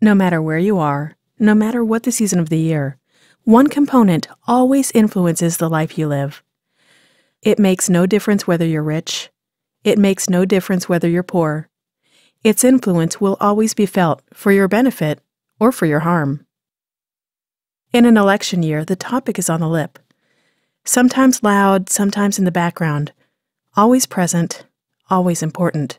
No matter where you are, no matter what the season of the year, one component always influences the life you live. It makes no difference whether you're rich. It makes no difference whether you're poor. Its influence will always be felt for your benefit or for your harm. In an election year, the topic is on the lip. Sometimes loud, sometimes in the background. Always present, always important.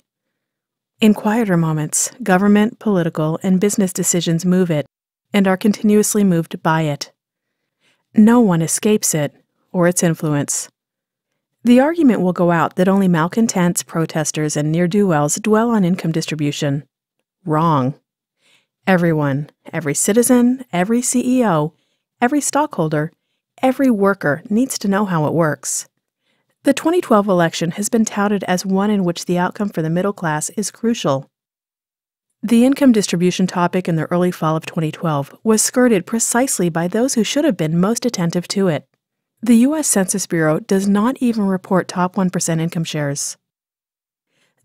In quieter moments, government, political, and business decisions move it and are continuously moved by it. No one escapes it or its influence. The argument will go out that only malcontents, protesters, and ne'er do wells dwell on income distribution. Wrong. Everyone, every citizen, every CEO, every stockholder, every worker needs to know how it works. The 2012 election has been touted as one in which the outcome for the middle class is crucial. The income distribution topic in the early fall of 2012 was skirted precisely by those who should have been most attentive to it. The U.S. Census Bureau does not even report top 1% income shares.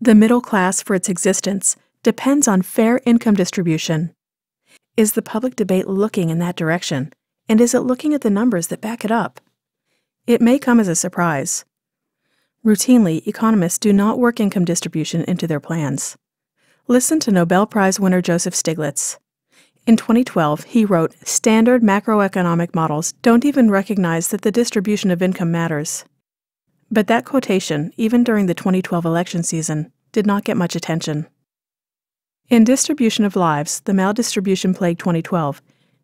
The middle class, for its existence, depends on fair income distribution. Is the public debate looking in that direction, and is it looking at the numbers that back it up? It may come as a surprise, Routinely, economists do not work income distribution into their plans. Listen to Nobel Prize winner Joseph Stiglitz. In 2012, he wrote Standard macroeconomic models don't even recognize that the distribution of income matters. But that quotation, even during the 2012 election season, did not get much attention. In Distribution of Lives, the Maldistribution Plague 2012,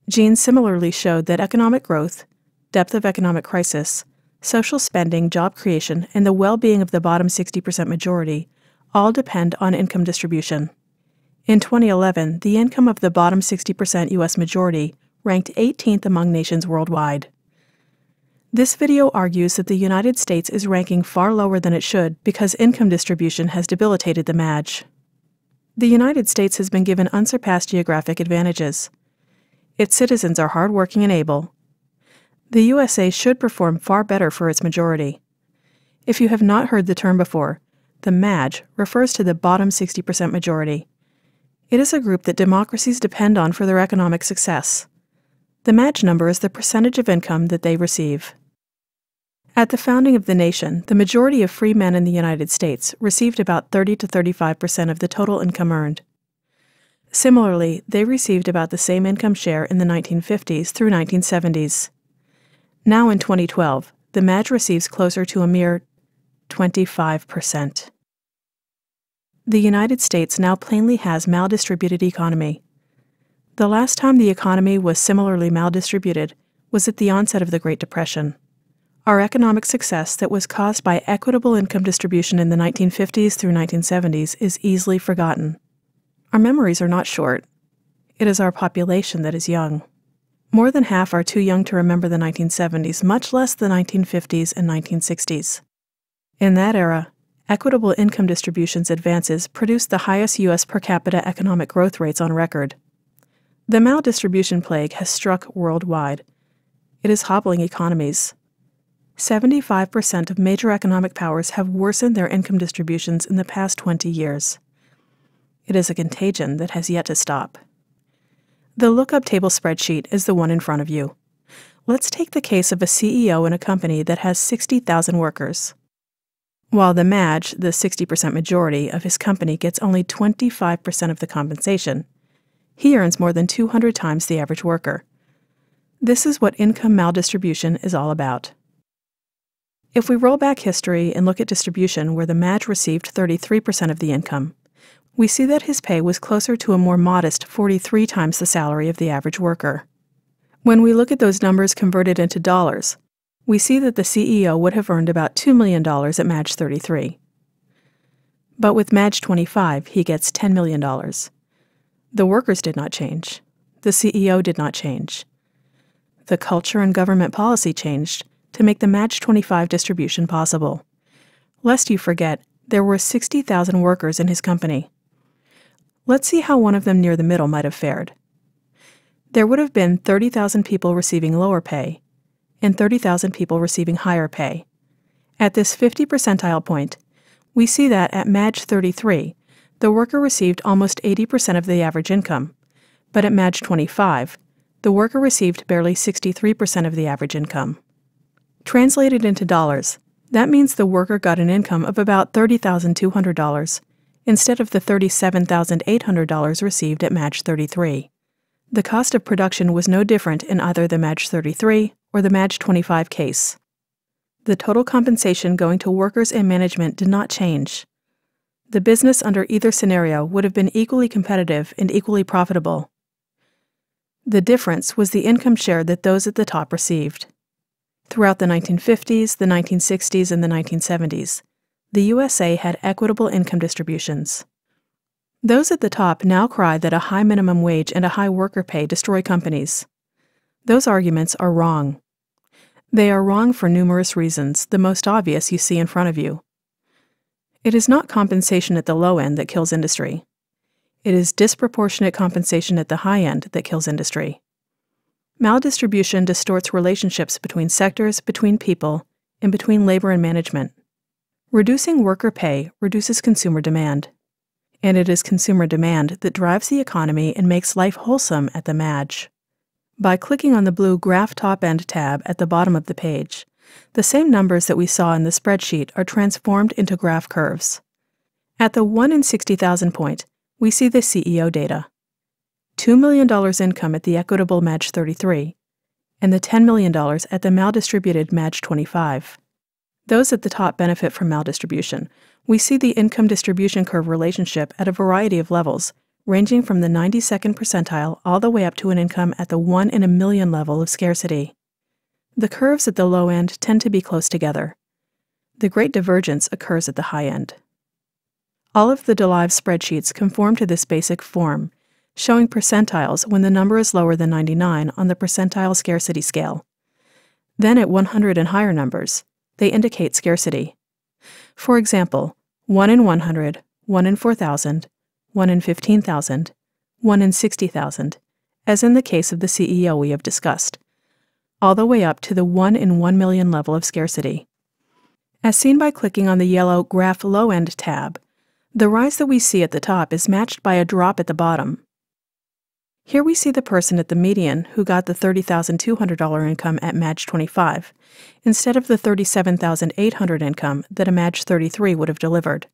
Gene similarly showed that economic growth, depth of economic crisis, social spending, job creation, and the well being of the bottom 60% majority all depend on income distribution. In 2011, the income of the bottom 60% U.S. majority ranked 18th among nations worldwide. This video argues that the United States is ranking far lower than it should because income distribution has debilitated the MAJ. The United States has been given unsurpassed geographic advantages. Its citizens are hardworking and able, the USA should perform far better for its majority. If you have not heard the term before, the MAG refers to the bottom 60% majority. It is a group that democracies depend on for their economic success. The MAG number is the percentage of income that they receive. At the founding of the nation, the majority of free men in the United States received about 30 to 35 percent of the total income earned. Similarly, they received about the same income share in the 1950s through 1970s. Now in 2012, the match receives closer to a mere 25%. The United States now plainly has maldistributed economy. The last time the economy was similarly maldistributed was at the onset of the Great Depression. Our economic success that was caused by equitable income distribution in the 1950s through 1970s is easily forgotten. Our memories are not short. It is our population that is young. More than half are too young to remember the 1970s, much less the 1950s and 1960s. In that era, equitable income distributions advances produced the highest U.S. per capita economic growth rates on record. The mal distribution plague has struck worldwide. It is hobbling economies. 75% of major economic powers have worsened their income distributions in the past 20 years. It is a contagion that has yet to stop. The lookup table spreadsheet is the one in front of you. Let's take the case of a CEO in a company that has 60,000 workers. While the Madge, the 60% majority of his company, gets only 25% of the compensation, he earns more than 200 times the average worker. This is what income maldistribution is all about. If we roll back history and look at distribution where the Madge received 33% of the income, we see that his pay was closer to a more modest 43 times the salary of the average worker. When we look at those numbers converted into dollars, we see that the CEO would have earned about $2 million at Madge 33. But with Madge 25, he gets $10 million. The workers did not change. The CEO did not change. The culture and government policy changed to make the Madge 25 distribution possible. Lest you forget, there were 60,000 workers in his company. Let's see how one of them near the middle might have fared. There would have been 30,000 people receiving lower pay and 30,000 people receiving higher pay. At this 50 percentile point, we see that at Madge 33, the worker received almost 80% of the average income, but at Madge 25, the worker received barely 63% of the average income. Translated into dollars, that means the worker got an income of about $30,200 instead of the $37,800 received at match 33. The cost of production was no different in either the match 33 or the match 25 case. The total compensation going to workers and management did not change. The business under either scenario would have been equally competitive and equally profitable. The difference was the income share that those at the top received. Throughout the 1950s, the 1960s, and the 1970s, the USA had equitable income distributions. Those at the top now cry that a high minimum wage and a high worker pay destroy companies. Those arguments are wrong. They are wrong for numerous reasons, the most obvious you see in front of you. It is not compensation at the low end that kills industry. It is disproportionate compensation at the high end that kills industry. Maldistribution distorts relationships between sectors, between people, and between labor and management. Reducing worker pay reduces consumer demand. And it is consumer demand that drives the economy and makes life wholesome at the MADGE. By clicking on the blue Graph Top End tab at the bottom of the page, the same numbers that we saw in the spreadsheet are transformed into graph curves. At the 1 in 60,000 point, we see the CEO data. $2 million income at the Equitable MADGE 33, and the $10 million at the maldistributed MADGE 25. Those at the top benefit from maldistribution. We see the income distribution curve relationship at a variety of levels, ranging from the 92nd percentile all the way up to an income at the 1 in a million level of scarcity. The curves at the low end tend to be close together. The great divergence occurs at the high end. All of the DeLive spreadsheets conform to this basic form, showing percentiles when the number is lower than 99 on the percentile scarcity scale. Then at 100 and higher numbers, they indicate scarcity. For example, 1 in 100, 1 in 4,000, 1 in 15,000, 1 in 60,000, as in the case of the CEO we have discussed, all the way up to the 1 in 1 million level of scarcity. As seen by clicking on the yellow Graph Low End tab, the rise that we see at the top is matched by a drop at the bottom. Here we see the person at the median who got the $30,200 income at match 25, instead of the 37,800 income that a match 33 would have delivered.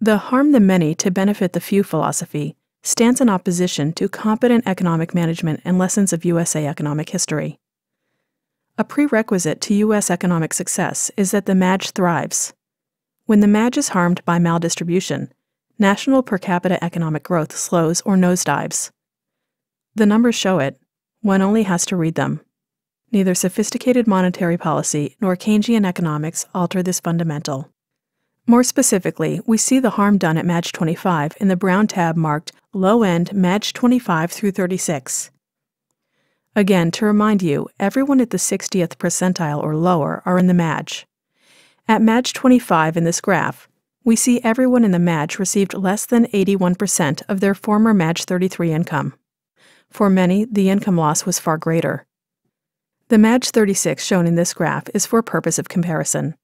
The harm the many to benefit the few philosophy stands in opposition to competent economic management and lessons of USA economic history. A prerequisite to U.S. economic success is that the MAG thrives. When the MAG is harmed by maldistribution, national per capita economic growth slows or nosedives. The numbers show it, one only has to read them. Neither sophisticated monetary policy nor Keynesian economics alter this fundamental. More specifically, we see the harm done at match 25 in the brown tab marked Low End Match 25 through 36. Again, to remind you, everyone at the 60th percentile or lower are in the match. At match 25 in this graph, we see everyone in the match received less than 81% of their former match 33 income. For many, the income loss was far greater. The match 36 shown in this graph is for purpose of comparison.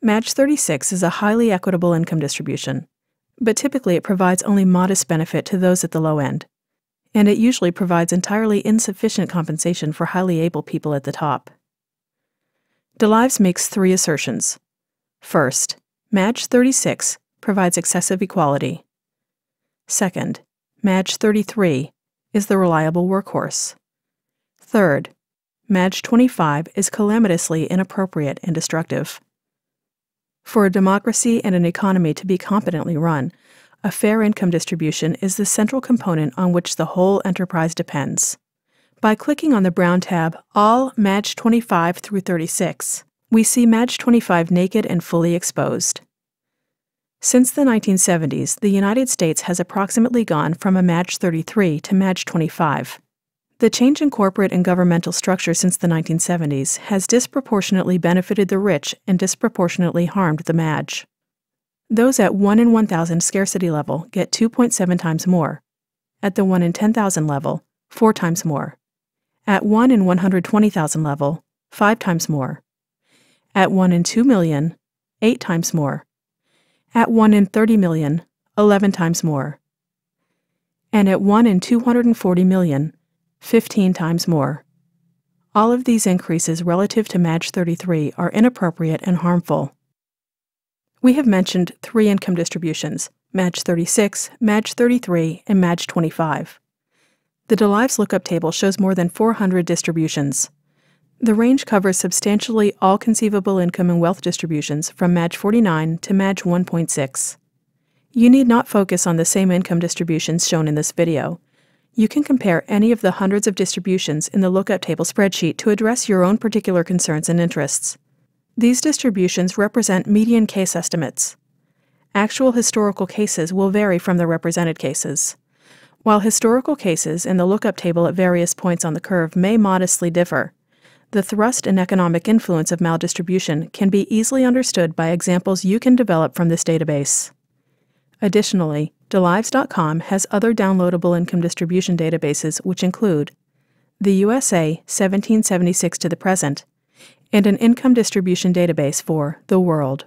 Match 36 is a highly equitable income distribution, but typically it provides only modest benefit to those at the low end, and it usually provides entirely insufficient compensation for highly able people at the top. DeLives makes three assertions. First, Match 36 provides excessive equality. Second, Match 33 is the reliable workhorse. Third, Madge 25 is calamitously inappropriate and destructive. For a democracy and an economy to be competently run, a fair income distribution is the central component on which the whole enterprise depends. By clicking on the brown tab, All Madge 25 through 36, we see Madge 25 naked and fully exposed. Since the 1970s, the United States has approximately gone from a Madge 33 to Madge 25. The change in corporate and governmental structure since the 1970s has disproportionately benefited the rich and disproportionately harmed the MADGE. Those at 1 in 1,000 scarcity level get 2.7 times more. At the 1 in 10,000 level, 4 times more. At 1 in 120,000 level, 5 times more. At 1 in 2 million, 8 times more. At 1 in 30 million, 11 times more. And at 1 in 240 million, 15 times more. All of these increases relative to Match 33 are inappropriate and harmful. We have mentioned three income distributions, Match 36, Match 33, and Match 25. The DeLives lookup table shows more than 400 distributions. The range covers substantially all conceivable income and wealth distributions from Match 49 to Match 1.6. You need not focus on the same income distributions shown in this video, you can compare any of the hundreds of distributions in the lookup table spreadsheet to address your own particular concerns and interests. These distributions represent median case estimates. Actual historical cases will vary from the represented cases. While historical cases in the lookup table at various points on the curve may modestly differ, the thrust and economic influence of maldistribution can be easily understood by examples you can develop from this database. Additionally, DeLives.com has other downloadable income distribution databases which include the USA 1776 to the present and an income distribution database for the world.